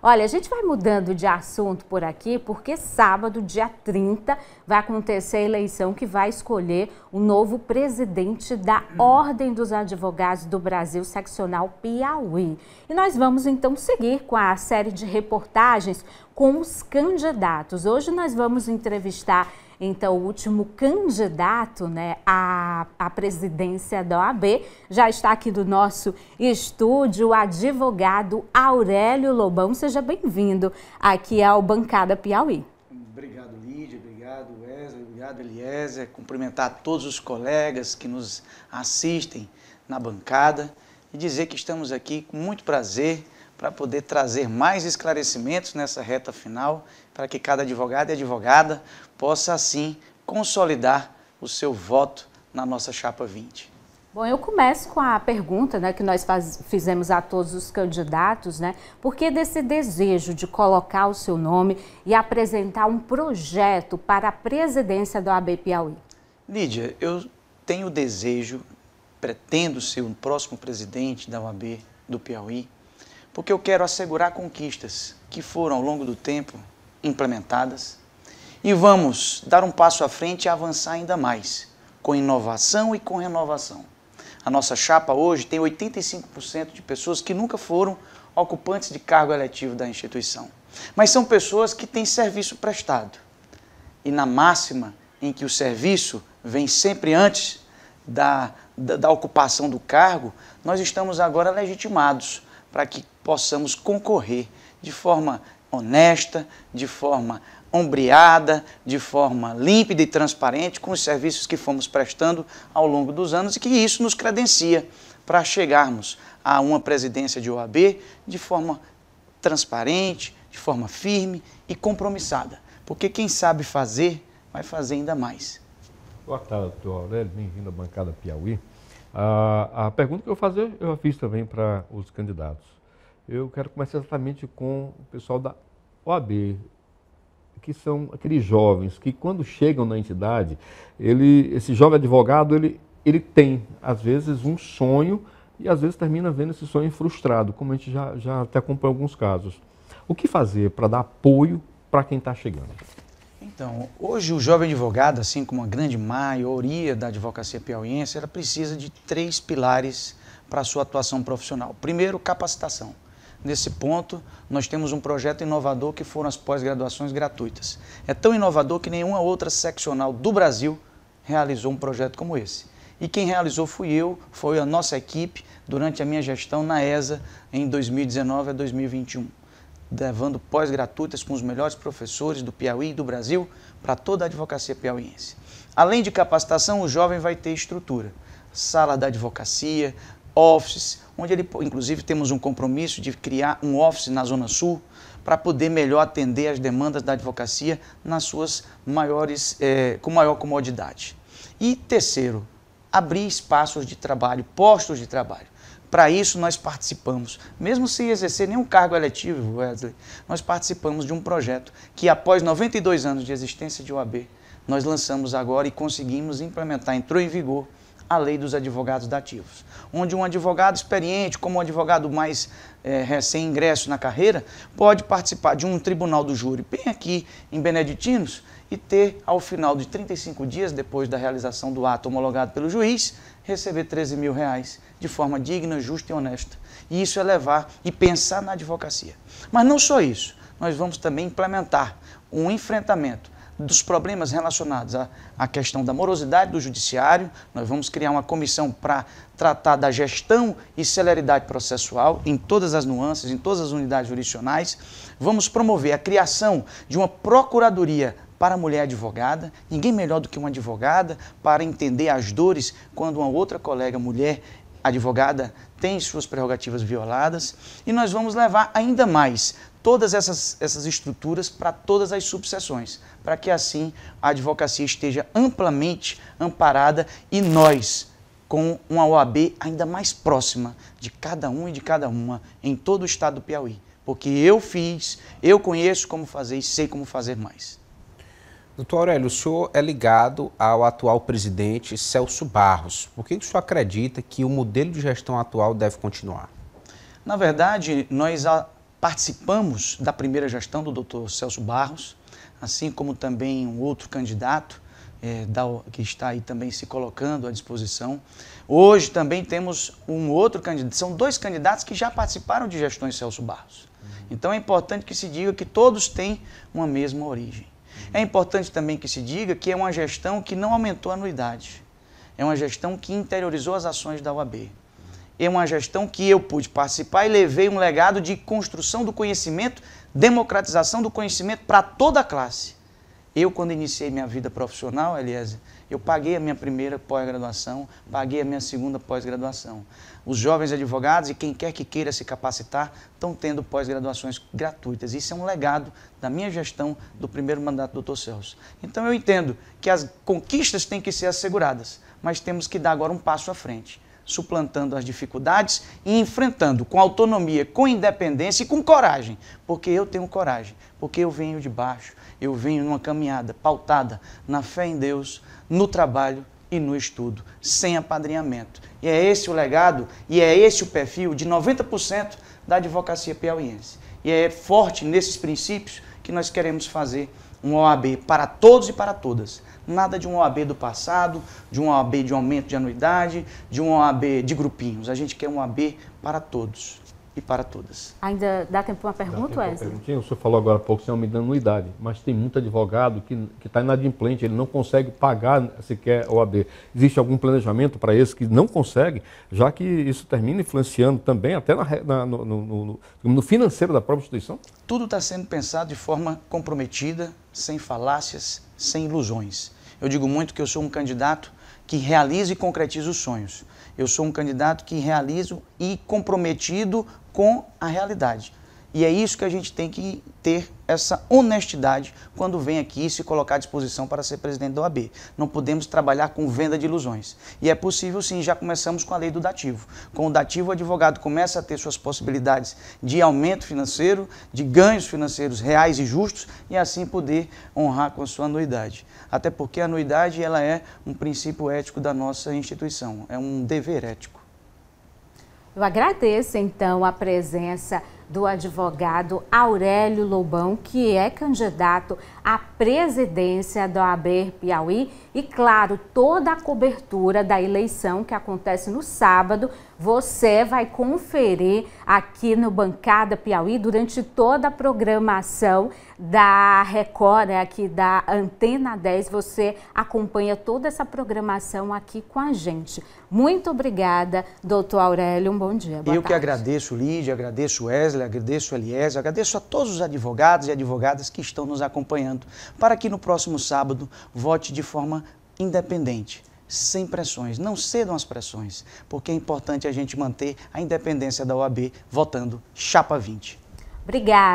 Olha, a gente vai mudando de assunto por aqui, porque sábado, dia 30, vai acontecer a eleição que vai escolher o novo presidente da Ordem dos Advogados do Brasil, seccional Piauí. E nós vamos então seguir com a série de reportagens com os candidatos. Hoje nós vamos entrevistar então, o último candidato né, à, à presidência da OAB já está aqui do nosso estúdio, o advogado Aurélio Lobão. Seja bem-vindo aqui ao Bancada Piauí. Obrigado, Lídia. Obrigado, Wesley. Obrigado, Eliezer. Cumprimentar todos os colegas que nos assistem na bancada e dizer que estamos aqui com muito prazer para poder trazer mais esclarecimentos nessa reta final, para que cada advogado e advogada possa, assim, consolidar o seu voto na nossa Chapa 20. Bom, eu começo com a pergunta né, que nós faz, fizemos a todos os candidatos, né? Por que desse desejo de colocar o seu nome e apresentar um projeto para a presidência do AB Piauí? Lídia, eu tenho o desejo, pretendo ser o próximo presidente da UAB do Piauí, porque eu quero assegurar conquistas que foram ao longo do tempo implementadas e vamos dar um passo à frente e avançar ainda mais com inovação e com renovação. A nossa chapa hoje tem 85% de pessoas que nunca foram ocupantes de cargo eletivo da instituição, mas são pessoas que têm serviço prestado. E na máxima em que o serviço vem sempre antes da, da, da ocupação do cargo, nós estamos agora legitimados para que possamos concorrer de forma honesta, de forma ombreada, de forma límpida e transparente com os serviços que fomos prestando ao longo dos anos e que isso nos credencia para chegarmos a uma presidência de OAB de forma transparente, de forma firme e compromissada. Porque quem sabe fazer, vai fazer ainda mais. Boa tarde, doutor Aurélio. Bem-vindo à bancada Piauí. A, a pergunta que eu fazer eu fiz também para os candidatos. Eu quero começar exatamente com o pessoal da OAB, que são aqueles jovens que quando chegam na entidade, ele, esse jovem advogado, ele, ele tem, às vezes, um sonho e às vezes termina vendo esse sonho frustrado, como a gente já, já até acompanhou alguns casos. O que fazer para dar apoio para quem está chegando? Então, hoje o jovem advogado, assim como a grande maioria da advocacia piauiense, ela precisa de três pilares para a sua atuação profissional. Primeiro, capacitação. Nesse ponto, nós temos um projeto inovador que foram as pós-graduações gratuitas. É tão inovador que nenhuma outra seccional do Brasil realizou um projeto como esse. E quem realizou fui eu, foi a nossa equipe durante a minha gestão na ESA em 2019 a 2021 levando pós gratuitas com os melhores professores do Piauí e do Brasil para toda a advocacia piauiense. Além de capacitação, o jovem vai ter estrutura, sala da advocacia, offices, onde ele, inclusive, temos um compromisso de criar um office na Zona Sul para poder melhor atender as demandas da advocacia nas suas maiores, eh, com maior comodidade. E terceiro, abrir espaços de trabalho, postos de trabalho. Para isso, nós participamos, mesmo sem exercer nenhum cargo eletivo, Wesley, nós participamos de um projeto que, após 92 anos de existência de OAB, nós lançamos agora e conseguimos implementar, entrou em vigor a lei dos advogados dativos, onde um advogado experiente, como um advogado mais é, recém-ingresso na carreira, pode participar de um tribunal do júri, bem aqui em Beneditinos, e ter, ao final de 35 dias depois da realização do ato homologado pelo juiz, receber 13 mil reais de forma digna, justa e honesta. E isso é levar e pensar na advocacia. Mas não só isso, nós vamos também implementar um enfrentamento dos problemas relacionados à, à questão da morosidade do judiciário. Nós vamos criar uma comissão para tratar da gestão e celeridade processual em todas as nuances, em todas as unidades jurisdicionais. Vamos promover a criação de uma procuradoria para a mulher advogada, ninguém melhor do que uma advogada para entender as dores quando uma outra colega mulher advogada tem suas prerrogativas violadas. E nós vamos levar ainda mais todas essas, essas estruturas para todas as subseções, para que assim a advocacia esteja amplamente amparada e nós, com uma OAB ainda mais próxima de cada um e de cada uma em todo o estado do Piauí. Porque eu fiz, eu conheço como fazer e sei como fazer mais. Doutor Aurélio, o senhor é ligado ao atual presidente Celso Barros. Por que o senhor acredita que o modelo de gestão atual deve continuar? Na verdade, nós participamos da primeira gestão do doutor Celso Barros, assim como também um outro candidato é, da, que está aí também se colocando à disposição. Hoje também temos um outro candidato, são dois candidatos que já participaram de gestões Celso Barros. Uhum. Então é importante que se diga que todos têm uma mesma origem. É importante também que se diga que é uma gestão que não aumentou a anuidade. É uma gestão que interiorizou as ações da UAB. É uma gestão que eu pude participar e levei um legado de construção do conhecimento, democratização do conhecimento para toda a classe. Eu, quando iniciei minha vida profissional, Eliezer, eu paguei a minha primeira pós-graduação, paguei a minha segunda pós-graduação. Os jovens advogados e quem quer que queira se capacitar estão tendo pós-graduações gratuitas. Isso é um legado da minha gestão do primeiro mandato do Dr. Celso. Então eu entendo que as conquistas têm que ser asseguradas, mas temos que dar agora um passo à frente suplantando as dificuldades e enfrentando com autonomia, com independência e com coragem, porque eu tenho coragem, porque eu venho de baixo, eu venho numa caminhada pautada na fé em Deus, no trabalho e no estudo, sem apadrinhamento. E é esse o legado e é esse o perfil de 90% da advocacia piauiense. E é forte nesses princípios que nós queremos fazer um OAB para todos e para todas. Nada de um OAB do passado, de um OAB de aumento de anuidade, de um OAB de grupinhos. A gente quer um OAB para todos e para todas. Ainda dá tempo para uma pergunta, Wesley? O senhor falou agora há pouco, sem é aumento da anuidade, mas tem muito advogado que está inadimplente, ele não consegue pagar sequer o OAB. Existe algum planejamento para esse que não consegue, já que isso termina influenciando também até na, na, no, no, no financeiro da própria instituição? Tudo está sendo pensado de forma comprometida, sem falácias, sem ilusões. Eu digo muito que eu sou um candidato que realizo e concretizo sonhos. Eu sou um candidato que realizo e comprometido com a realidade. E é isso que a gente tem que ter essa honestidade quando vem aqui e se colocar à disposição para ser presidente da OAB. Não podemos trabalhar com venda de ilusões. E é possível sim, já começamos com a lei do dativo. Com o dativo, o advogado começa a ter suas possibilidades de aumento financeiro, de ganhos financeiros reais e justos e assim poder honrar com a sua anuidade. Até porque a anuidade ela é um princípio ético da nossa instituição, é um dever ético. Eu agradeço então a presença do advogado Aurélio Lobão, que é candidato à presidência da ABER Piauí. E, claro, toda a cobertura da eleição que acontece no sábado você vai conferir aqui no Bancada Piauí durante toda a programação da Record, né, aqui da Antena 10. Você acompanha toda essa programação aqui com a gente. Muito obrigada, doutor Aurélio. Um bom dia. Boa Eu tarde. que agradeço, Lídia, agradeço Wesley, agradeço Eliezer, agradeço a todos os advogados e advogadas que estão nos acompanhando para que no próximo sábado vote de forma independente sem pressões. Não cedam às pressões, porque é importante a gente manter a independência da OAB votando chapa 20. Obrigada.